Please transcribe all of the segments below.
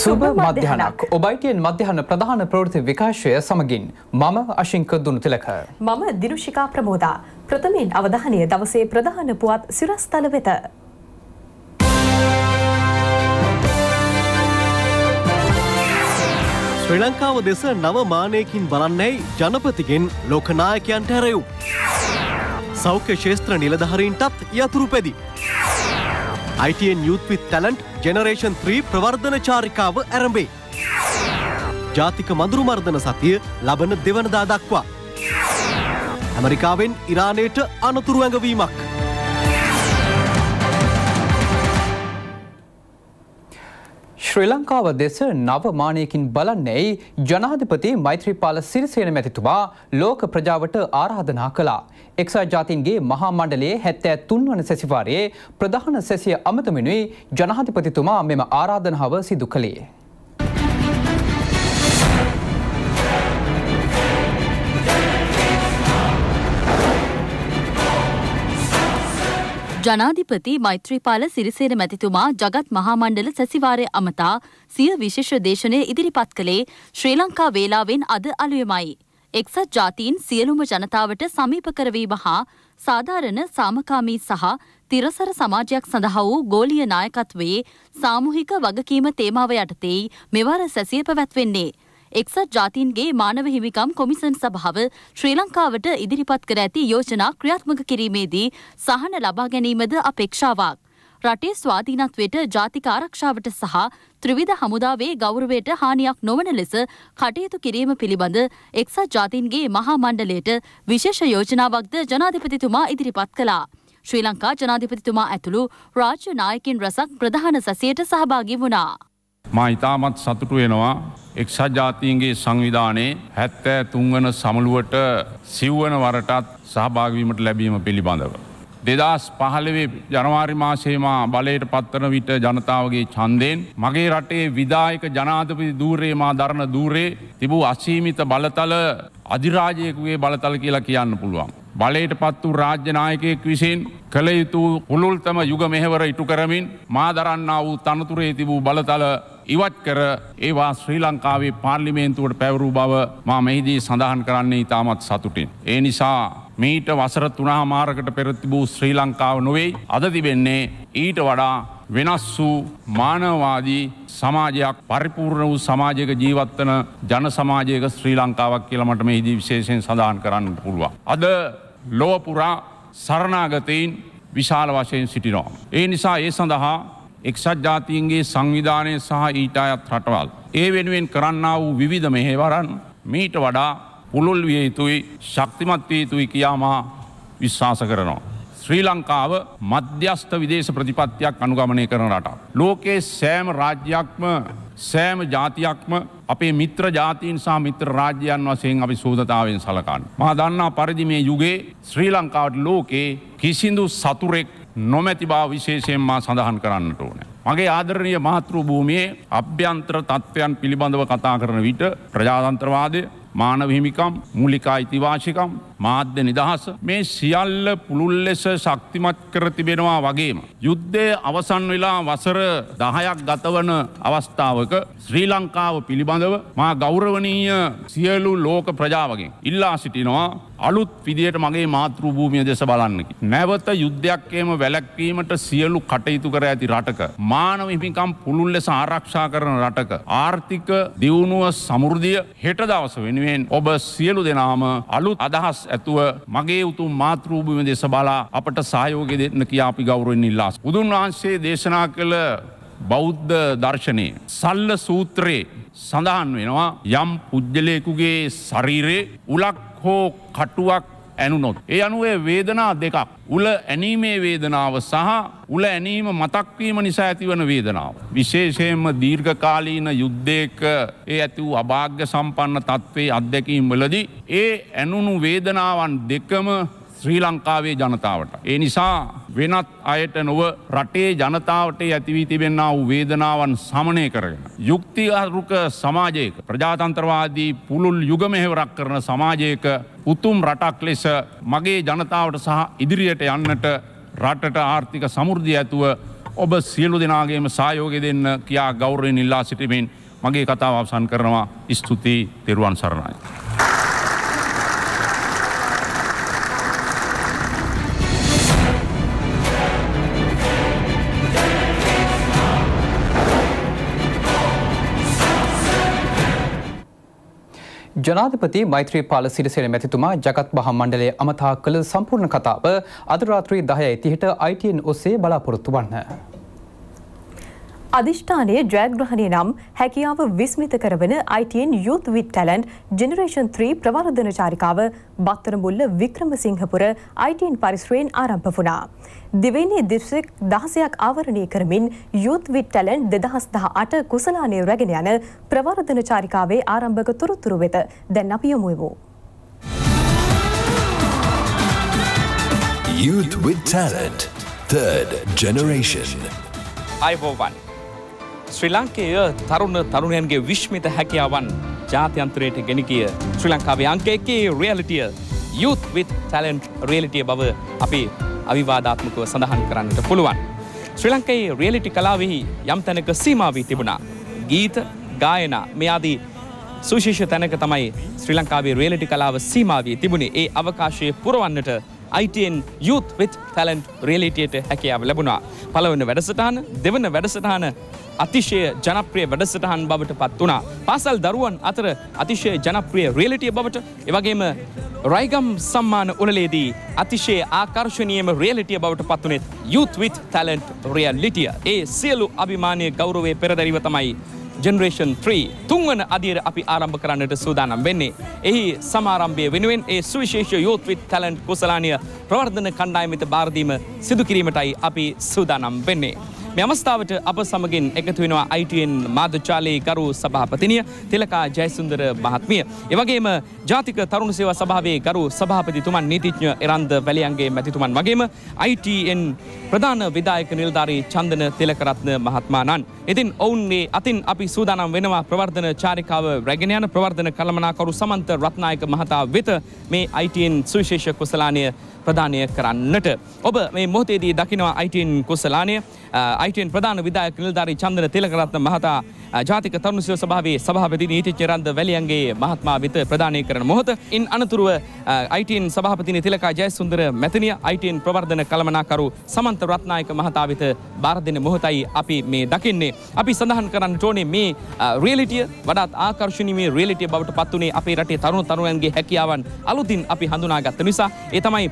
සුබ මධ්‍යහනක් ඔබයිටයෙන් මධ්‍යහන ප්‍රධාන ප්‍රෘති විකාශය සමගින් මම අශංක දුනු තිලක. මම දිනුෂිකා ප්‍රමෝදා ප්‍රථමයෙන් අවධානය දවසේ ප්‍රධාන පුවත් සිරස්ථල වෙත. ශ්‍රී ලංකාව දෙස නව මානයකින් බලන්නැයි ජනපතිගෙන් ලෝකනායකයන්ට හැරයු. සෞඛ්‍ය ශේත්‍ර නිලධහරින්ටත් යතුරු පැදි. ITN Youth with Talent generation 3 ප්‍රවර්ධන චාරිකාව ඇරඹේ. ජාතික මඳුරුමර්ධන සතිය ලබන දෙවනදා දක්වා. ඇමරිකාවෙන් ඉරානයට අනතුරුවැඟවීමක්. ශ්‍රී ලංකාව දෙස නව මානයකින් බලන්නේයි ජනාධිපති මෛත්‍රීපාල සිරිසේන මැතිතුමා ලෝක ප්‍රජාවට ආරාධනා කළා. එක්සා ජාතින්ගේ මහා මණ්ඩලයේ හැත්තෑ තුන්වන සැසිවාරයේ ප්‍රධාන සැසිය අමතමිනුයි ජනාධිපතිතුමා මෙම ආරාධනාව සිදු කළේ. ජනාධිපති මෛත්‍රීපාල සිරිසේන මැතිතුමා ජගත් මහාමණ්ඩල සැසිවාරය අමතා සිය විශේෂ දේශනය ඉදිරිපත් කළේ ශ්‍රී ලංකා වේලාවෙන් අද අලුයමයි. එක්සත් ජාතීන් සියලුම ජනතාවට සමීප කරවීම හා සාධාරණ සාමකාමී සහ තිරසර සමාජයක් සඳහා වූ ගෝලිය නායකත්වයේ සාමූහික වගකීම තේමාව යටතේයි මෙවර සැසිය පැවැත්වෙන්නේ. එක්සත් ජාතීන්ගේ මානව හිමිකම් කොමිසන් සභාව ශ්‍රී ලංකාවට ඉදිරිපත් කර ඇති යෝජනා ක්‍රියාත්මක කිරීමේදී සහන ලබා ගැනීමද අපේක්ෂාවක්. රටේ ස්වාධීනත්වයට ජාතික ආරක්ෂාවට සහ ත්‍රිවිධ හමුදාවේ ගෞරවයට හානියක් නොවන ලෙස කටයුතු කිරීම පිළිබඳ එක්සත් ජාතීන්ගේ මහා මණ්ඩලයට විශේෂ යෝජනාවක්ද ජනාධිපතිතුමා ඉදිරිපත් කළා. ශ්‍රී ලංකා ජනාධිපතිතුමා ඇතුළු රාජ්‍ය නායකින් රැසක් ප්‍රධාන සැසියට සහභාගී වුණා. මා ඉතාමත් සතුටු වෙනවා එක්සත් ජාතීන්ගේ සංවිධානයේ හැත්තෑ තුන්වන සමළුවට සිව්වන වරටත් සහභාගවීමට ලැබීම පිළිබඳව. දෙදස් පහළවේ ජනවාරි මාසේමා බලයට පත්වන විට ජනතාවගේ චන්දයෙන්. මගේ රටේ විදායක ජනාධපති දූරේ මා දරණ දූරේ තිබූ අසීමිත බලතල අධිරාජයකුගේ බලතල කියලා කියන්න පුළුවන්. බලයට පත් වූ රාජ්‍යනායකයෙක් විසින් කළ යුතු පුළුල්තම යුග මෙහෙවර ඉටු කරමින් මා දරන්නා වූ තනතුරේ තිබූ බලතල ඉවත් කර ඒවා ශ්‍රී ලංකාවේ පාර්ලිමේන්තුවට පැවරූ බව මා මෙහිදී සඳහන් කරන්නේ ඉතාමත් සතුටින්. ඒ නිසා මීට වසර තුනා මාරකට පෙරතිබූ ශ්‍රී ලංකාව නොවෙයි අදතිබෙන්නේ ඊට වඩා වෙනස් වූ මානවාදී සමාජයක් පරිපූර්ණ වූ සමාජයක ජීවත්වන ජන සමාජයක ශ්‍රී ලංකාවක් කියලමට මේ හිදී විශේෂයෙන් සඳහන් කරන්න පුළුවන්. අද ලොවපුරා සරණාගතයින් විශාල වශයෙන් සිටිනවා. ඒ නිසා ඒ සඳහා එක්සත් ජාතියන්ගේ සංවිධානය සහ ඊට අයත් රටවල්. ඒ වෙනුවෙන් කරන්න වූ විවිධ මෙහෙවරන් මීට වඩා පුළුල් විය යුතුයි ශක්තිමත් විය යුතුයි කියාමා විශ්වාස කරනවා. ශ්‍රී ලංකාව මධ්‍යස්ථ විදේශ ප්‍රතිපත්තියක් අනුගමනය කරන රට. ලෝකයේ සෑම රාජ්‍යයක්ම සෑම ජාතියක්ම අපේ මිත්‍ර ජාතීන් සහ මිත්‍ර රාජ්‍යයන් වසයෙන් අපි සූදතාවෙන් සලකන්න. මහ දන්නා පරිදි මේ යුගේ ශ්‍රී ලංකාවට ලෝකයේ කිසිදු සතුරෙක් නොමැති බව විශේෂයෙන් මා සඳහන් කරන්නට ඕන. මගේ ආදරණය මාතෘ භූමියයේ අභ්‍යන්ත්‍ර තත්ත්වයන් පිළිබඳව කතා කරන විට ප්‍රජාතන්ත්‍රවාදය මානවහිමිකම් මුලිකා ඉතිවාශිකම් මාධ්‍ය නිදහස මේ සියල්ල පුළුල් ලෙස ශක්තිමත් කර තිබෙනවා වගේම. යුද්ධය අවසන් වෙලා වසර දහයක් ගතවන අවස්ථාවක ශ්‍රී ලංකාව පිළිබඳව මා ගෞරවනීය සියලු ලෝක ප්‍රජාවගෙන් ඉල්ලා සිටිනවා අලුත් විදියට මගේ මාතෘභූමිය දෙස බලන්නකි. නැවත යුද්ධයක්කේම වැලැක්වීමට සියලු කටයුතු කර ඇති රටක. මානව හිමිකම් පුළුල් ලෙස ආරක්ෂා කරන රටක. ආර්ථික දියුණුව සමුෘදිය හෙට දවස වෙනුවෙන් ඔබ සියලු දෙනාම අලුත් අදහස් ඇතුව මගේ උතුම් මාතෘභූමි දෙස බලා අපට සහයෝගය දෙන්න කියා අපි ගෞරවයෙන් ඉල්ලා. බුදුන් වහන්සේ දේශනා කළ බෞද්ධ දර්ශනයේ සල්ල සූත්‍රයේ සඳහන් වෙනවා යම් පුද්ගලයෙකුගේ ශරීරේ උලක් හෝ කටුවක් ඇනුනොත්. ඒ අනුවේ වේදනා දෙකක්. උල ඇනීමේ වේදනාව සහ උල ඇනීම මතක්වීම නිසා ඇතිවන වේදනාව. විශේෂයෙන්ම දීර්ඝකාලීන යුද්ධයක ඒ ඇති වූ අභාග්‍ය සම්පන්න තත්ත්වේ අත්දැකීම් වලදී. ඒ ඇනුණු වේදනාවන් දෙකම ශ්‍රී ලංකාවේ ජනතාවට. ඒ නිසා වෙනත් අයට නොව රටේ ජනතාවට ඇතිවී තිබෙන්න්න වූ වේදනාවන් සමනය කරගෙන. යුක්තිහරුක සමාජයක ප්‍රජාතන්ත්‍රවාදී පුළුල් යුගමෙහෙවරක් කරන සමාජයක උතුම් රටක් ලෙස මගේ ජනතාවට සහ ඉදිරියට යන්නට රටට ආර්ථික සමුෘද්ධිය ඇතුව ඔබ සියලු දෙනාගේම සයෝග දෙන්න කියා ගෞරයෙන් ඉල්ලා සිටිමෙන් මගේ කතාව අවසන් කරනවා ස්තුතියි තෙරුවන් සරණයි. ජනාධපති මෛත්‍රීපාල සිරිසෙන මැතිතුමා ජගත් බහ මණ්ඩලේ අමතා කළ සම්පූර්ණ කතාව අදරාත්‍රී දහය ඉතිහිට අයිටන් ඔස්සේ බලාපොරොත්තු වන්න. අධිෂ්ඨානය ජයග්‍රහණය නම් හැකියාව විස්මිත කරවන ITN Youth with Talent Generation 3 ප්‍රවර්ධන චාරිකාව බත්තරමුල්ල වික්‍රමසිංහපුර ITN පරිශ්‍රයෙන් ආරම්භ වුණා. දිවයිනේ දිස්ත්‍රික් 16ක් ආවරණය කරමින් Youth with Talent 2018 කුසලානය රැගෙන යන ප්‍රවර්ධන චාරිකාවේ ආරම්භක තොරතුරු වෙත දැන් අපි යමු වෙමු. Youth with Talent, third generation. අයිබෝවන් ශ්‍රී ලංකේය තරුණ තරුණයන්ගේ විශ්මිත හැකියාවන් ජාත්‍යන්තරයට ගෙන ගිය ශ්‍රී ලංකාවේ අංකයකේ රියලිටිය යුත් විත් ටැලන්ට් රියලිටිය බව අපි අවිවාධාත්මකව සඳහන් කරන්නට පුළුවන්. ශ්‍රී ලංකයේ රියලිටි කලාවෙහි යම් තැනක සීමාවී තිබුණා. ගීත ගායන මෙයාදී සුශේෂ තැනක තමයි ශ්‍රී ලංකාවේ රියලිටි කලාව සීමාවී තිබුණේ ඒ අවකාශය පුරවන්නට ITN යුත් with තැලන්් රියලිටියට හැකියාව ලැබුණා. පළවන වැඩසටහන දෙවන වැඩසටහන අතිශය ජනප්‍රිය වැඩසටහන් බවට පත් වනා. පාසල් දරුවන් අතර අතිශය ජනප්‍රිය රියලිටිය බවට එවගේම රයිගම් සම්මාන උනලේදී අතිශය ආකර්ශනයම රියලිටිය බවට පත්වනෙත් යුත් විත් තැලන්ට් රියල් ලිටිය ඒ සියලු අභිමානය ගෞරවේ පෙරදැරිව තමයි ජෙනරේෂන් 3 තුන්වන අදියර අපි ආරම්භ කරන්නට සූදානම් වෙන්නේ. එහි සමාරම්භය වෙනුවෙන් ඒ සුවිශේෂ යෝත් විත් ටැලන්ට් කුසලානය ප්‍රවර්ධන කණ්ඩායමිත බාරදීම සිදු කිරීමටයි අපි සූදානම් වෙන්නේ. මෙමස්ථාවට අප සමගින් එකතු වෙනවා අයිටෙන් මාධචාලයේ කරු සභාපතිනිය තිලකා ජයසුන්දර මහත්මිය. එවගේම ජාතික තරුණ සේවා සභාවේ කරු සභාපතිතුමන් නීතිඥ එරන්ද වැලියන්ගේ මැතිතුමන් වගේම ITN ප්‍රධාන විදායක නිලධාරී චන්දන තිලකරත්න මහත්මානන්. ඉතින් ඔවුන්ගේ අතින් අපි සූදානම් වෙනවා ප්‍රවර්ධන චාරිකාව රැගෙන යන ප්‍රවර්ධන කළමනාකරු සමන්ත රත්නායක මහතා වෙත මේ ITN සුවිශේෂ කුසලානය ප්‍රධානය කරන්නට. ඔබ මේ මොහතේදී දකිනවා අයිටන් කුස්සලානය අයිටන් ප්‍රධාන විදාය නිල්ධාරී චන්දන තෙලකරත්න මහතා ජාතික තරුණ සිල් සභාවේ සභාපති නීතිචරන්ද වැලියන්ගේ මහත්මා වෙත ප්‍රදානය කරන මොහොත ඉන් අනතුරුව අයිටන් සභාපතිනි තිලකා ජයසුන්දර මැතිනිය අයිටන් ප්‍රවර්ධන කළමනාකරු සමන්ත රත්නායක මහතා වෙත බාර දෙන මොහොතයි අපි මේ දකින්නේ අපි සඳහන් කරන්න ඕනේ මේ රියලිටිය වඩාත් ආකර්ශනීය මේ රියලිටිය බවට පත් උනේ අපේ රටේ තරුණ තරුණයන්ගේ හැකියාවන් අලුතින් අපි හඳුනාගත්ත නිසා ඒ තමයි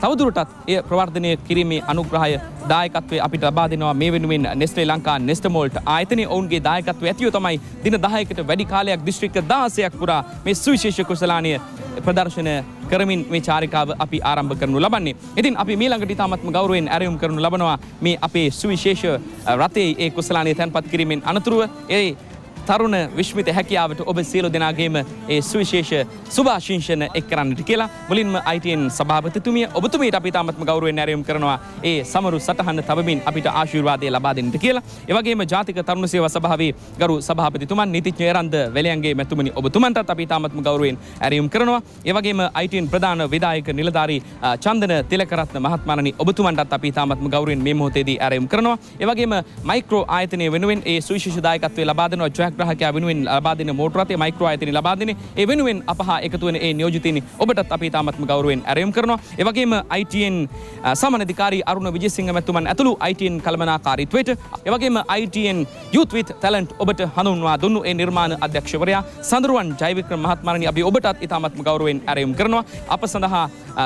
තවදුරටත් එය ප්‍රවර්ධනය කිරීමේ අනුග්‍රහය දායකත්වය අපිට ලබා දෙනවා මේ වෙනුවෙන් නෙස්ටේ ලංකා නෙස්ටමෝල්ට ආයතනයේ ඔවුන්ගේ දායකත්වය ඇතිව තමයි දින 10කට වැඩි කාලයක් දිස්ත්‍රික්ක 16ක් පුරා මේ සුවිශේෂ කුසලානීය ප්‍රදර්ශනය කරමින් මේ චාරිකාව අපි ආරම්භ කරනු ලබන්නේ. ඉතින් අපි මීළඟට ඉතාමත්ම ගෞරවයෙන් ඇරයුම් කරනු ලබනවා මේ අපේ සුවිශේෂ රතේ ඒ කුසලානීය තැන්පත් කිරීමෙන් අනතුරුව ඒ තරුණ විශ්මිත හැකියාවට ඔබ සියලු දෙනාගේම ඒ සුවිශේෂ සුභාශිංෂණ එක් කරන්නට කියලා මුලින්ම අයිටන් සභාපතිතුමිය ඔබතුමීට අපි තාමත්ම ගෞරුවෙන් නැරයම් කරනවා ඒ සමරු සටහන්න තබමින් අපිට ආශිර්වාදය ලබා දෙන්නට කියලා එවගේම ජාතික තරුණ සේවා සභාවේ ගරු සභාපතිතුමන් නීතිඥ එරන්ද වැලයන්ගේ මැතිතුමනි ඔබතුමන්ටත් අපි තාමත්ම ගෞරුවෙන් ඇරයුම් කරනවා එවගේම අයිටන් ප්‍රධාන විදායක නිලධාරී චන්දන තිලකරත්න මහත්මානනි ඔබතුමන්ටත් අපි තාමත්ම ගෞරුවෙන් මේ මොහොතේදී ඇරයුම් කරනවා එවගේම මයික්‍රෝ ආයතනය වෙනුවෙන් ඒ සුවිශේෂ දායකත්වය ලබා දෙනවා ජයග්‍රහකයා වෙනුවෙන් ලබා දෙන මෝටර් රථය මයික්‍රෝ ආයතනය ලබා දෙන ඒ වෙනුවෙන් අපහා එකතු වෙන ඒ නියෝජිතයින් ඔබටත් අපි ඉතාමත්ම ගෞරවයෙන් ඇරයුම් කරනවා. ඒ වගේම ITN සමනධිකාරී අරුණ විජේසිංහ මැතිතුමන් ඇතුළු ITN කළමනාකාරීත්වයට ඒ වගේම ITN Youth with Talent ඔබට හඳුන්වා දුන්නු ඒ නිර්මාණ අධ්‍යක්ෂවරයා සඳරුවන් ජයවික්‍රම මහත්මයාණනි අපි ඔබටත් ඉතාමත්ම ගෞරවයෙන් ඇරයුම් කරනවා. අප සඳහා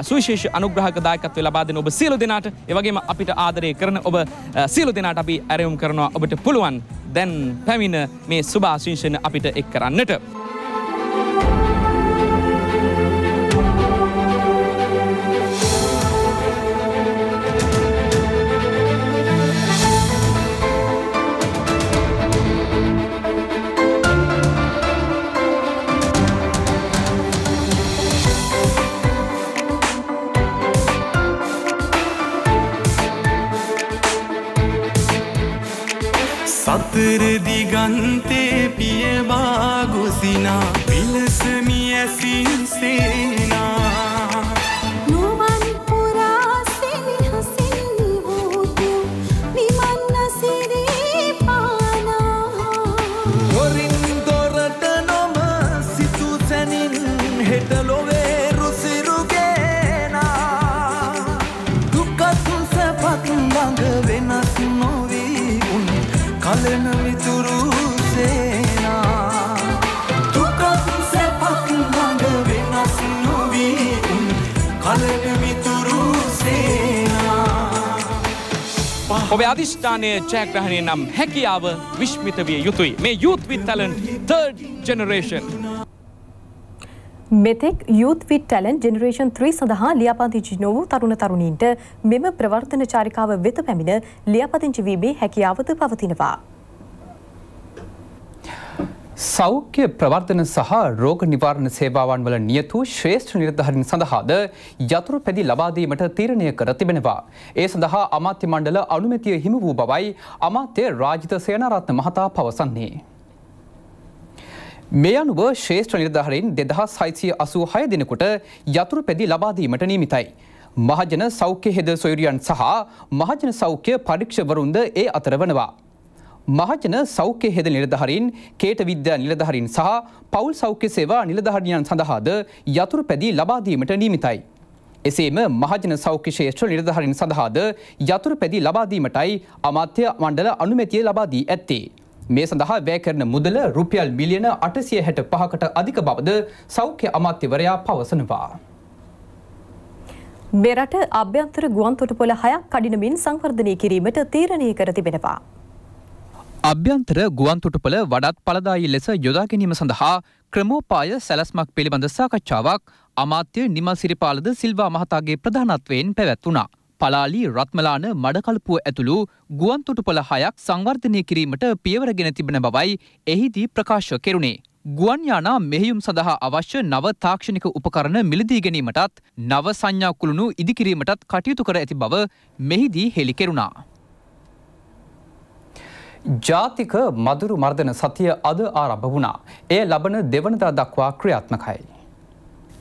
සුවිශේෂ අනුග්‍රහක දායකත්වය ලබා දෙන ඔබ සියලු දෙනාට ඒ වගේම අපිට ආදරය කරන ඔබ සියලු දෙනාට අපි ඇරයුම් කරනවා ඔබට පුළුවන් දැන් පැමිණ මේ සුභාශීෂණ අපිට එක් කරන්නට. සතර දිගන්තේ පියවා ගොසිනා විලසමි ඇසින්සේ ඔබේ අධිෂ්ඨානය ජයග්‍රහණය නම් හැකියාව විශ්මිත විය යුතුයි. මේ Youth with Talent Third Generation. මෙතෙක් Youth with Talent Generation 3 සඳහා ලියාපදිංචි නොවූ තරුණ තරුණීන්ට මෙම ප්‍රවර්තන චාරිකාව වෙත පැමිණ ලියාපදිංචි වීමේ හැකියාවද පවතිනවා. සෞඛ්‍ය ප්‍රවර්ධන සහ රෝග නිවාරණ සේවාවන් වල නියතු ශ්‍රේෂ්ඨ නිර්ධාරණ සඳහාද යතුරු පැදි ලබාදීමට තීරණය කර තිබෙනවා. ඒ සඳහා අමාත්‍ය මණ්ඩල අනුමැතිය හිමි වූ බවයි අමාත්‍ය රාජිත සේනරත්න මහතා පවසන්නේ. මේ අනුව ශ්‍රේෂ්ඨ නිර්ධාරයෙන් දෙදහස් සයිසිය අසූ හය දෙනකොට යතුරු පැදි ලබාදීමට නීමිතයි. මහජන සෞඛ්‍ය හෙද සොයුරියන් සහ මහජන සෞඛ්‍ය පරීක්ෂවරුන්ද ඒ අතර වනවා. මහජන සෞඛ්‍ය හෙද නිලධහරින් කේට විද්‍යා නිලධහරින් සහ පවුල් සෞඛ්‍ය සේවා නිලධහරණයන් සඳහාද යතුරු පැදී ලබාදීමට නීමිතයි. එසේම මහජන සෞඛ්‍ය ශේෂ්‍ර නිලධහරින් සඳහාද යතුරු පැදී ලබාදීමටයි අමාත්‍ය මණ්ඩල අනුමැතිය ලබාදී ඇත්තේ. මේ සඳහා වැය කරන මුදල රුපියල් මිලියන අටසිය හැට පහකට අධික බවද සෞඛ්‍ය අමාත්‍යවරයා පවසනවා. මෙරට අභ්‍යන්තර ගුවන්තොටුපොළ හයක් කඩිනමින් සංවර්ධනය කිරීමට තීරණය කර තිබෙනවා. අභ්‍යන්තර ගුවන්තොටුපල වඩත් පලදායි ලෙස යොදා ගැනීම සඳහා ක්‍රමෝපාය සැලස්මක් පිළිබඳ සාකච්ඡාවක් අමාත්‍ය නිමල් සිරිපාලද සිල්වා මහතාගේ ප්‍රධානත්වයෙන් පැවැත්වුණා. පලාලි රත්මලාන මඩකල්පුව ඇතුළු ගුවන්තොටුපල හයක් සංවර්ධනය කිරීමට පියවරගෙන තිබෙන බවයි එහිදී ප්‍රකාශ කෙරුණේ. ගුවන්යානා මෙහියුම් සඳහා අවශ්‍ය නව තාක්ෂණික උපකරණ මිලදී ගැනීමටත් නව සංඥාකුළුණු ඉදිකිරීමටත් කටයුතු කර ඇති බව මෙහිදී හෙළිකෙරුණා. ජාතික මදුරු මර්ධන සතිය අද ආරභ වුණා. එය ලබන දෙවනදා දක්වා ක්‍රියාත්මකයි.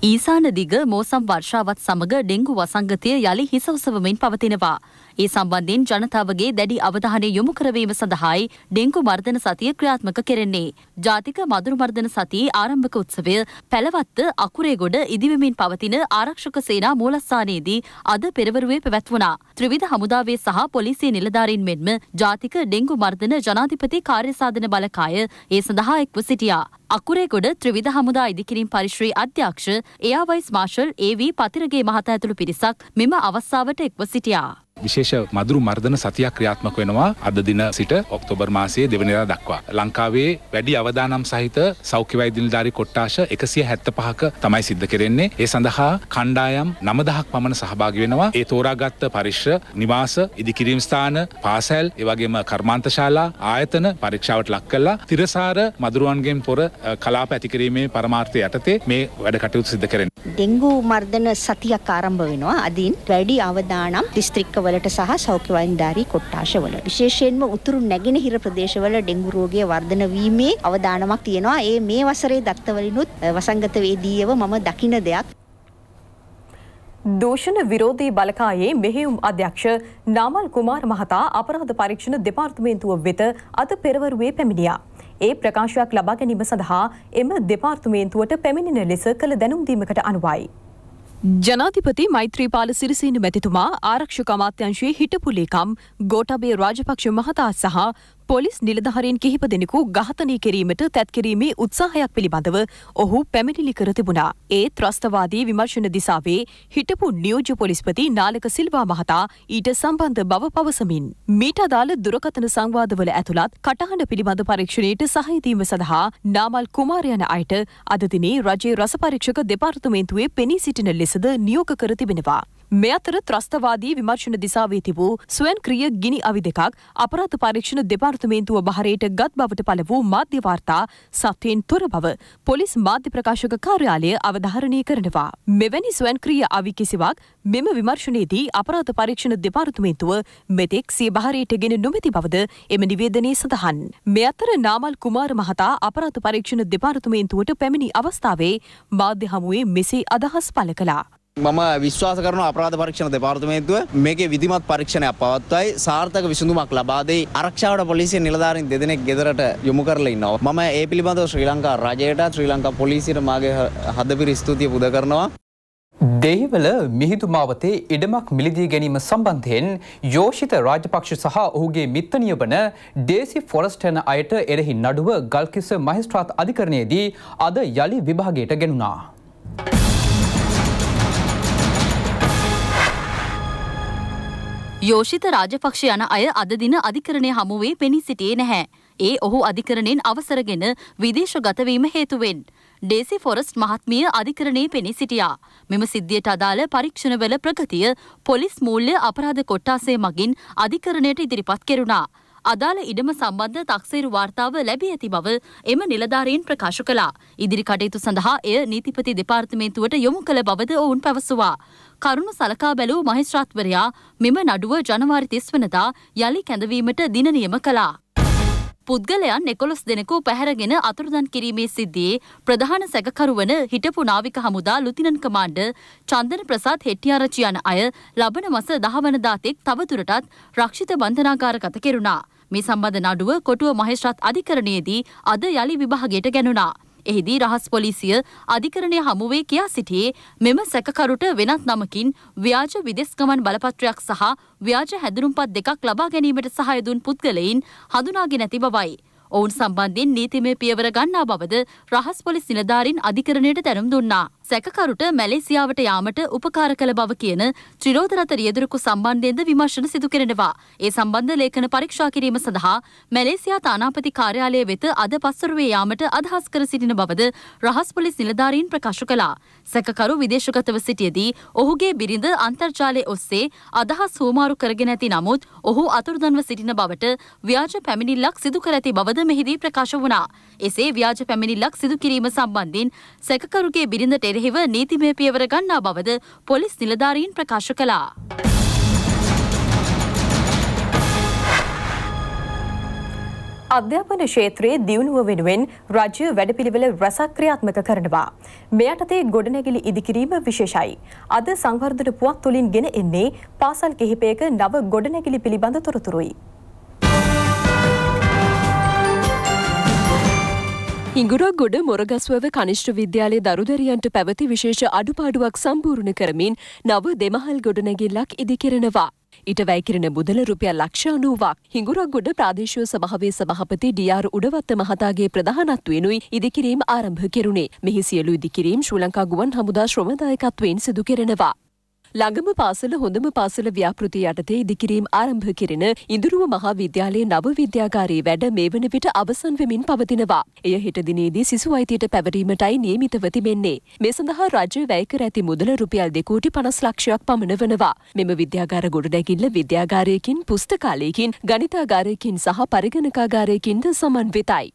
ඊසාන දිග මෝසම් වර්ෂාවත් සමඟ ඩෙංගු වසංගතය යළි හිසවසවමින් පවතිනවා. ඒ සම්බන්ධයෙන් ජනතාවගේ දැඩි අවධානය යොමු කරවීම සඳහායි ඩෙංගු මර්ධන සතිය ක්‍රියාත්මක කෙරෙන්නේ. ජාතික මදුරු මර්ධන සතියේ ආරම්භක උත්සවය පැලවත්ත අකුරේගොඩ ඉදිවෙමින් පවතින ආරක්ෂක සේනා මූලස්ථානයේදී අද පෙරවරුවේ පැවැත්වුණා. ත්‍රිවිධ හමුදාවේ සහ පොලිසිය නිලධාරීන් මෙන්ම ජාතික ඩෙංගු මර්ධන ජනාධිපති කාර්යසාධන බලකාය ඒ සඳහා එක්ව සිටියා. අකුරේගොඩ ත්‍රවිධ හමුදා ඉදිකිරින් පරිශ්‍රී අධ්‍යක්ෂ එයාවයිස් මාර්ශල් ඒවී පතිරගේ මහත ඇතුළු පිරිසක් මෙම අවස්සාාවට එක්ව සිටියා. විශේෂ මදුරු මර්ධන සතියක් ක්‍රියාත්මක වෙනවා අද දින සිට ඔක්තෝබර් මාසයේ දෙවනිදා දක්වා. ලංකාවේ වැඩි අවදානම් සහිත සෞඛ්‍ය වෛද්‍යනිලධාරී කොට්ටාශ 175ක තමයි සිද්ධ කෙරෙන්නේ. ඒ සඳහා කණ්ඩායම් 9000ක් පමණ සහභාගී වෙනවා. ඒ තෝරාගත් පරිශ්‍ර, නිවාස, ඉදිකිරීම් ස්ථාන, පාසල්, ඒ වගේම කර්මාන්ත ශාලා, ආයතන පරීක්ෂාවට ලක් කළා. තිරසාර මදුරුවන්ගෙන් පොර කලාප ඇති කිරීමේ පරමාර්ථය යටතේ මේ වැඩ කටයුතු සිද්ධ කෙරෙනවා. ඩෙන්ගු මර්ධන සතියක් ආරම්භ වෙනවා. අදින් වැඩි අවදානම් දිස්ත්‍රික්කවල වලට සහ සෞඛ්‍ය වෛද්‍යධාරී කොට්ටාශවල. විශේෂයෙන්ම උතුරු නැගෙනහිර ප්‍රදේශවල ඩෙංගු රෝගය වර්ධන වීමේ අවදානමක් තියෙනවා. ඒ මේ වසරේ දත්තවලිනුත් වසංගත වේදීව මම දකින දෙයක්. දෝෂණ විරෝධී බලකායේ මෙහෙයුම් අධ්‍යක්ෂ නාමල් කුමාර් මහතා අපරාධ පරීක්ෂණ දෙපාර්තමේන්තුව වෙත අද පෙරවරුවේ පැමිණියා. ඒ ප්‍රකාශයක් ලබා ගැනීම සඳහා එම දෙපාර්තමේන්තුවට පැමිණෙන ලෙස කළ දැනුම් දීමකට අනුවයි. ජනාධිපති මෛත්‍රීපාල සිරිසේන මැතිතුමා ආරක්ෂක අමාත්‍යංශයේ හිටපු ලේකම් ගෝඨබේ රාජපක්ෂ මහතා සහ පොලිස් නිලධහරයෙන් කිහිප දෙනෙකු ඝාතනය කිරීමට තැත්කිරීමේ උත්සාහයක් පිළිබඳව ඔහු පැමිණිලි කර තිබුණා. ඒ ත්‍රස්තවාදී විමර්ශන දිසාවේ හිටපු නියෝජ්‍ය පොලිස්පති නාලක සිල්වා මහතා ඊට සම්බන්ධ බව පවසමින්. මීට අදාළ දුරකථන සංවාදවල ඇතුළත් කටහඬ පිළිබඳ පරීක්ෂණයට සහයදීම සඳහා නාමල් කුමාරයන අයට අදදිනේ රජයේ රස පරීක්ෂක දෙපාර්තමේන්තුවේ පෙනී සිටින ලෙසද නියෝග කර තිබෙනවා. මේ අතර ත්‍රස්තවාදී විමර්ශන දිසාවේ තිබූ ස්වයංක්‍රීය ගිනි අවි දෙකක් අපරාධ පරීක්ෂණ දෙපාර්තමේන්තුව බහරයට ගත් බවට පළ වූ මාධ්‍ය වාර්තා සත්‍යයෙන් තොර බව පොලිස් මාධ්‍ය ප්‍රකාශක කාර්යාලය අවධාරණය කරනවා. මෙවැනි ස්වයංක්‍රීය අවි කිසිවක් මෙම විමර්ශනයේදී අපරාධ පරීක්ෂණ දෙපාර්තමේන්තුව මෙතෙක් සිය බහරයට ගෙන නොමැති බවද එම නිවේදනයේ සඳහන්. මේ අතර නාමල් කුමාර මහතා අපරාධ පරීක්ෂණ දෙපාර්තමේන්තුවට පැමිණි අවස්ථාවේ මාධ්‍ය හමුවේ මෙසේ අදහස් පළ කළා. මම විශ්වාස කරන අපරාධ පරීක්ෂණ දෙපාර්තමේන්තුව මේකේ විධිමත් පරීක්ෂණයක් පවත්වයි සාර්ථක විසඳුමක් ලබා දෙයි ආරක්ෂාවට පොලිසිය නිලධාරීන් දෙදෙනෙක් ගෙදරට යොමු කරලා ඉන්නවා. මම ඒ පිළිබඳව ශ්‍රී ලංකා රජයට ශ්‍රී ලංකා පොලිසියට මාගේ හදපිරි ස්තුතිය පුද කරනවා. දෙහිවල මිහිදු මාවතේ ඉඩමක් මිලදී ගැනීම සම්බන්ධයෙන් යෝෂිත රාජපක්ෂ සහ ඔහුගේ මිත්ත නියමන ඩේසි ෆොරස්ට් යන අයට එරෙහි නඩුව ගල්කිස්ස මහේස්ත්‍රාත් අධිකරණයේදී අද යලි විභාගයට ගෙනුණා. යෝෂිත රාජපක්ෂ යන අය අද දින අධිකරණය හමුවේ පෙනී සිටියේ නැහැ. ඒ ඔහු අධිකරණයෙන් අවසරගෙන විදේශගත වීම හේතුවෙන්. ඩේසි ෆොරස්ට් මහත්මිය අධිකරණයේ පෙනී සිටියා. මෙම සිද්ධියට අදාළ පරීක්ෂණවල ප්‍රගතිය පොලිස් මූල්‍ය අපරාධ කොට්ටාසය මගින් අධිකරණයට ඉදිරිපත් කෙරුණා. අදාළ ඉඩම සම්බන්ධ තක්සේරු වාර්තාව ලැබී ඇති බව එම නිලධාරීන් ප්‍රකාශ කළා. ඉදිරි කටයුතු සඳහා එය නීතිපති දෙපාර්තමේන්තුවට යොමු කළ බවද ඔවුන් පැවසුවා. කරුණු සලකා බැලූ මහිස්ත්‍රාත්වරයා මෙම නඩුව ජනවාරි තිස්වනදා යළි කැඳවීමට දිනනියම කළා. පුද්ගලයන් එකොළොස් දෙනෙකු පැහැරගෙන අතුරුදන් කිරීමේ සිද්ධියේ ප්‍රධාන සැකකරුවන හිටපු නාවික හමුදා ලුතිනන් කමාණ්ඩ චන්දන ප්‍රසාත් හෙට්ටිආරච්චි යන අය ලබන මස දහවනදා තෙක් තවදුරටත් රක්ෂිත බන්ධනාගාරගත කෙරුණා. මේ සම්බඳ නඩුව කොටුව මහේෂ්‍රත් අධිකරණයේදී අද යළි විභාගයට ගැනුණා. එහිදී රහස් පොලිසිය අධිකරණය හමුවේ කියා සිටියේ මෙම සැකකරුට වෙනත් නමකින් ව්‍යාජ විදෙස් ගමන් බලපත්‍රයක් සහ ව්‍යාජ හැඳුනුම්පත් දෙකක් ලබා ගැනීමට සහාය දුන් පුද්ගලයින් හඳුනාගෙන ඇති බවයි. ඔවුන් සම්බන්ධයෙන් නීතිමය පියවර ගන්නා බවද රහස් පොලිස් නිලධාරීන් අධිකරණයට දැනුම් දුන්නා. සැකකරුට මැලේසියාවට යාමට උපකාර කළ බව කියන ත්‍රිරෝධරත රියදුරකු සම්බන්ධයෙන්ද විමර්ශන සිදු කරනවා. ඒ සම්බන්ධ ලේඛන පරීක්ෂා කිරීම සඳහා මැලේසියා තානාපති කාර්යාලය වෙත අද පස්වරුවේ යාමට අදහස් කර සිටින බවද රහස් පොලිස් නිලධාරීන් ප්‍රකාශ කළා. සැකකරු විදේශගතව සිටියදී ඔහුගේ බිරිඳ අන්තර්ජාලය ඔස්සේ අදහස් හෝමාරු කරගෙන ඇති නමුත් ඔහු අතුරුදන්ව සිටින බවට ව්‍යාජ පැමිණිල්ලක් සිදු කර ඇති බවද මෙහිදී ප්‍රකාශ වුණා. එසේ ව්‍යාජ පැමිණිල්ලක් සිදු කිරීම සම්බන්ධයෙන් සැකකරුගේ බිරිඳට කෙරෙහිව නීතිමය පියවර ගන්නා බවද පොලිස් නිලධාරීන් ප්‍රකාශ කළා. අධ්‍යාපන ශේත්‍රයේ දියුණුව වෙනුවෙන් රජය වැඩපිළිවෙල රැසක් ක්‍රියාත්මක කරනවා. මේ යටතේ ගොඩනැගිලි ඉදිකිරීම විශේෂයි. අද සංවර්ධන පුවත් තුළින් ගෙන එන්නේ පාසල් කිහිපයක නව ගොඩනැගිලි පිළිබඳ තොරතුරුයි. හිඟුරක්ගොඩ මොරගස්වව කනිෂ්ඨ විද්‍යාලයේ දරුදරියන්ට පැවති විශේෂ අඩුපාඩුවක් සම්පූර්ණ කරමින් නව දෙමහල් ගොඩනැගිල්ලක් ඉදිකරනවා. ඊට වැයකිරෙන මුදල රුපියල් ලක්ෂ අනුවක් හිඟුරක්ගොඩ ප්‍රාදේශීය සභාවේ සභාපති ඩී.ආර්. උඩවත්ත මහතාගේ ප්‍රධානත්වයෙනුයි ඉදිකිරීම ආරම්භ කෙරුණේ. මෙහි සියලු ඉදිකිරීම් ශ්‍රී ලංකා ගුවන් හමුදා ශ්‍රම දායකත්වයෙන් සිදු කෙරෙනවා. ළඟම පාසල හොඳම පාසල ව්‍යාපෘති යටතේ ඉදිකිරීම් ආරම්භ කරන ඉඳුරුව මහා විද්‍යාලයේ නව විද්‍යාගාරයේ වැඩ මේ වන විට අවසන් වෙමින් පවතිනවා. එය හෙට දිනේදී සිසු අයිතියට පැවරීමටයි නියමිතව තිබෙන්නේ. මේ සඳහා රජය වැය කර ඇති මුදල රුපියල් 2 කෝටි 50 ලක්ෂයක් පමණ වනවා. මෙම විද්‍යාගාර ගොඩනැගිල්ල විද්‍යාගාරයකින් පුස්තකාලයකින් ගණිතාගාරයකින් සහ පරිගණකාගාරයකින්ද සමන්විතයි.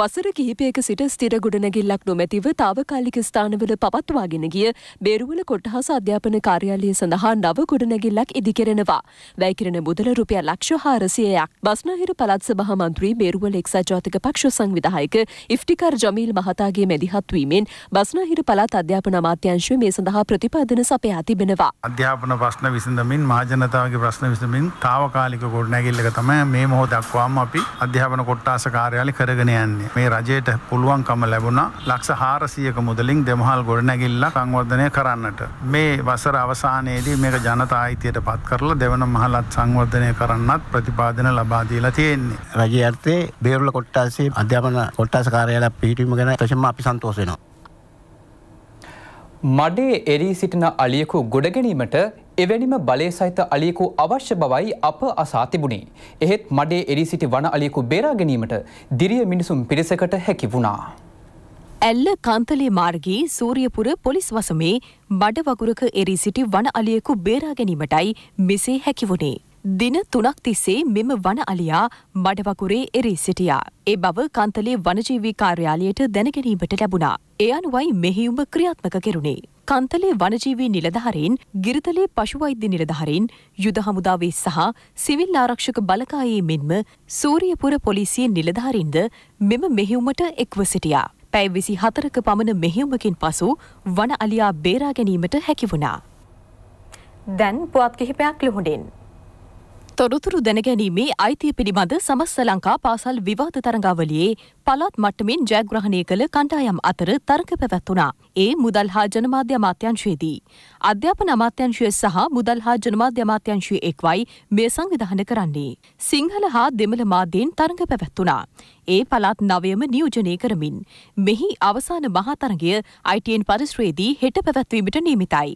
වසර කිහිපයක සිට ස්ථිර ගොඩනැගිල්ලක් නොමැතිව තාවකාලික ස්ථානවල පවත්වාගෙන ගිය බෙරුවල කොට්ටහස අධ්‍යාපන කාර්යාලය සඳහා නව ගොඩනැගිල්ලක් ඉදිකෙරෙනවා. වැයකිරෙන මුදල රුපියල් ලක්ෂ හාරසියයක්. බස්නාහිර පළාත් සභා මන්ත්‍රී බෙරුවල එක්සත් ජාතික පක්ෂ සංවිධායක ඉෆ්ටිකාර් ජමීල් මහතාගේ මැදිහත්වීමෙන් බස්නාහිර පළාත් අධ්‍යාපන අමාත්‍යංශය මේ සඳහා ප්‍රතිපාදන සපයා තිබෙනවා. අධ්‍යාපන ප්‍රශ්න විසඳමින් මහජනතාවගේ ප්‍රශ්න විසඳමින් තාවකාලික ගොඩනැගිල්ලක තමයි මේ මොහොත දක්වාම අපි අධ්‍යාපන කොට්ටාස කාර්යාලය කරගෙන යන්නේ. කරන්නේ. මේ රජයට පුළුවන්කම ලැබුණා ලක්ෂ හාරසියක මුදලින් දෙමහල් ගොඩනැගිල්ල සංවර්ධනය කරන්නට. මේ වසර අවසානයේදී මේක ජනතායිතියට පත් කරලා දෙවන මහලත් සංවර්ධනය කරන්නත් ප්‍රතිපාදන ලබාදීලා තියෙන්නේ. රජ අර්තේ බේරුල කොට්ටාසේ අධ්‍යාපන කොට්ටාස කාරයාල පිහිටීම ගැන තශම අපි සන්තෝසයනවා. මඩේ එරී සිටින අලියෙකු ගොඩගැනීමට එවැනිම බලය සහිත අලියෙකු අවශ්‍ය බවයි අප අසා තිබුණේ. එහෙත් මඩේ එරී සිටි වන අලියෙකු බේරා ගැනීමට දිරිය මිනිසුම් පිරිසකට හැකි වුණා. ඇල්ල කන්තලේ මාර්ගයේ සූරියපුර පොලිස් වසමේ බඩ වගුරක එරී සිටි වන අලියෙකු බේරා ගැනීමටයි මෙසේ හැකි වුණේ. දින තුනක් තිස්සේ මෙම වන අලියා මඩවකුරේ එරී සිටියා. ඒ බව කන්තලේ වනජීවී කාර්යාලයට දැනගැනීමට ලැබුණා. ඒ අනුවයි මෙහියුම ක්‍රියාත්මක කෙරුණේ. කන්තලේ වනජීවී නිලධහරින් ගිරිතලේ පශුවෛද්‍ය නිලධහරින් යුද හමුදාවේ සහ සිවිල් ආරක්ෂක බලකායේ මෙන්ම සූරියපුර පොලිසිය නිලධහරින්ද මෙම මෙහිවුමට එක්ව සිටියා. පැයි විසි හතරක පමණ මෙහිවුමකින් පසු වන අලියා බේරා ගැනීමට හැකිවුණා. දැන් පුවත් කිහිපයක් ලොහුඩෙන්. තොරතුරු දැනගැනීමේ අයිතිය පිළිබඳ සමස්ස ලංකා පාසල් විවාධ තරඟාවලියේ පළාත් මට්ටමින් ජයග්‍රහණය කළ කණ්ඩායම් අතර තර්ක පැවැත්වුණා. ඒ මුදල් හා ජනමාධ්‍ය අමාත්‍යංශයේදී. අධ්‍යාපන අමාත්‍යංශය සහ මුදල් හා ජනමාධ්‍ය අමාත්‍යංශය එක්වයි මේ සංවිධාන කරන්නේ. සිංහල හා දෙමළ මාධ්‍යයෙන් තරඟ පැවැත්වුණා. ඒ පළාත් නවයම නියෝජනය කරමින්. මෙහි අවසාන මහා තරඟය අයිටන් පරිශ්‍රයේදී හෙට පැවැත්වීමට නියමිතයි.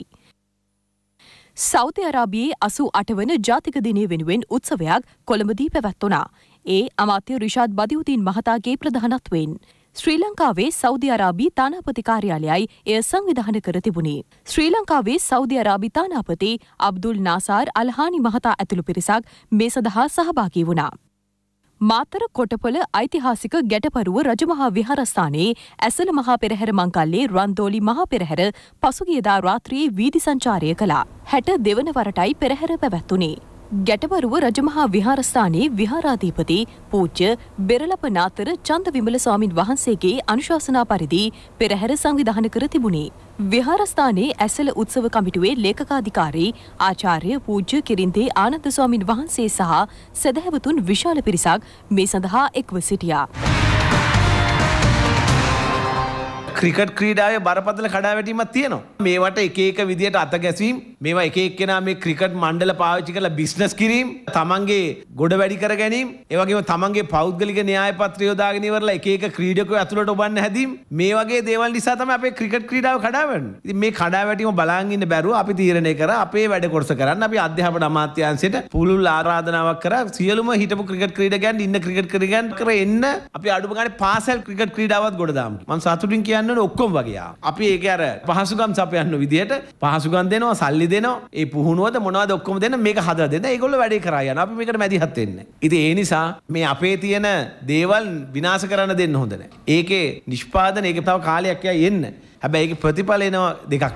සෞති අරාබියේ අසු අටවන ජාතික දිනය වෙනුවෙන් උත්සවයක් කොළඹදී පැවැත්වනා. ඒ අමාත්‍ය රිෂාද් බදිවුදීන් මහතාගේ ප්‍රධානත්වෙන්. ශ්‍රී ලංකාවේ සෞදි අරාබී තානාපති කාර්යාලයයි එය සංවිධාන කර තිබුණේ. ශ්‍රී ලංකාවේ සෞදි අරාබි තානාපති අබ්දුල් නාසාර් අල්හානි මහතා ඇතුළු පිරිසක් මේ සඳහා සහභාගී වුණා. මාතර කොටපොළ ඓතිහාසික ගැටපරුව රජමහා විහාරස්ථානයේ ඇසළ මහා පෙරහැර මංකල්ලේ රන්දෝලි මහා පෙරහැර පසුගියදා රාත්‍රියේ වීදි සංචාරය කළා. හැට දෙවන වරටයි පෙරහැර පැවැත්තුනේ. ගැටවරුව රජමහා විහාරස්ථානයේ විහාරාධිපති පූජ්‍ය බෙරලපනාතර චන්දවිමල ස්වාමින් වහන්සේගේ අනුශාසනා පරිදි පෙරහැර සංවිධාන කර තිබුණේ. විහාරස්ථානයේ ඇසල උත්සව කමිටුවේ ලේකකාධිකාරී ආචාර්ය පූජ්‍ය කිරින්දේ ආනන්ද ස්වාමින් වහන්සේ සහ සැදැහැවතුන් විශාල පිරිසක් මේ සඳහා එක්ව සිටියා. ක්‍රිකට් ක්‍රීඩාවේ බරපතල කඩාවැටීමක් තියෙනවා. මේවට එක එක විදියට අත ගැසීම්, මේවා එක එක්කෙනා මේ ක්‍රිකට් මණ්ඩල පාවිච්චි කරලා බිස්නස් කිරීම, තමන්ගේ ගොඩ වැඩි කර ගැනීම, ඒ වගේම තමන්ගේ පෞද්ගලික න්‍යාය පත්‍ර යොදාගෙන ඉවරලා එක එක ක්‍රීඩකයෝ ඇතුළට ඔබන්න හැදීම්, මේ වගේ දේවල් නිසා තමයි අපේ ක්‍රිකට් ක්‍රීඩාව කඩාවැටෙන්නේ. ඉතින් මේ කඩාවැටීම බලාගෙන ඉන්න බැරුව අපි තීරණය කරා අපේ වැඩ කොටස කරන්න අපි අධ්‍යාපන අමාත්‍යාංශයට පුළුල් ආරාධනාවක් කරා සියලුම හිටපු ක්‍රිකට් ක්‍රීඩකයන් ඉන්න ක්‍රිකට් ක්‍රීඩකයන් කර එන්න අපි අඩුම ගානේ පාසල් ක්‍රිකට් ක්‍රීඩාවත් ගොඩ දාමු. මම සතුටින් කියන්නේ යන්න ඔක්කොම වගේයා. අපි ඒක අර පහසුගම් සපයන්න විදිහට පහසුගම් දෙනවා සල්ලි දෙනවා ඒ පුහුණුවද මොනවද ඔක්කොම දෙන්න මේක හදලා දෙන්න. ඒගොල්ලෝ වැඩේ කරා යන අපි මේකට මැදිහත් වෙන්න. ඉතින් ඒ නිසා මේ අපේ තියෙන දේවල් විනාශ කරන්න දෙන්න හොඳ නැහැ. ඒකේ නිෂ්පාදන ඒක තව කාලයක් යයි එන්න. හැබැයි ඒක ප්‍රතිඵල එනවා දෙකක්.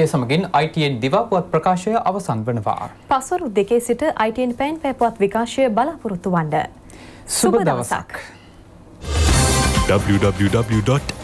ඒ සමගින් ITN දිවාපුවත් ප්‍රකාශය අවසන් වනවා. පස්වරු දෙකේ සිට ITN පෑන් පෑපුවත් විකාශය බලාපොරොත්තු වන්න. සුබ දවසක්. www.itnnews.lk